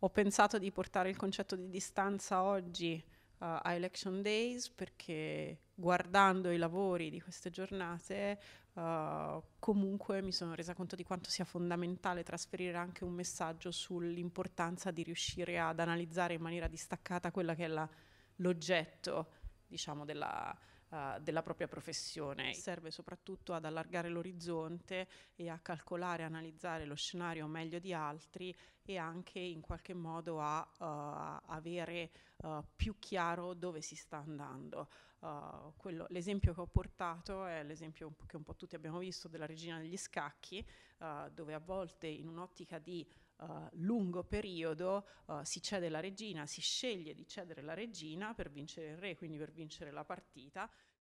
Ho pensato di portare il concetto di distanza oggi uh, a Election Days perché guardando i lavori di queste giornate uh, comunque mi sono resa conto di quanto sia fondamentale trasferire anche un messaggio sull'importanza di riuscire ad analizzare in maniera distaccata quella che è la, l'oggetto diciamo della, uh, della propria professione. Serve soprattutto ad allargare l'orizzonte e a calcolare, analizzare lo scenario meglio di altri e anche in qualche modo a uh, avere uh, più chiaro dove si sta andando. Eh, quello, l'esempio che ho portato è l'esempio che un po' tutti abbiamo visto della regina degli scacchi, uh, dove a volte in un'ottica di uh, lungo periodo si cede la regina, si sceglie di cedere la regina per vincere il re, quindi per vincere la partita,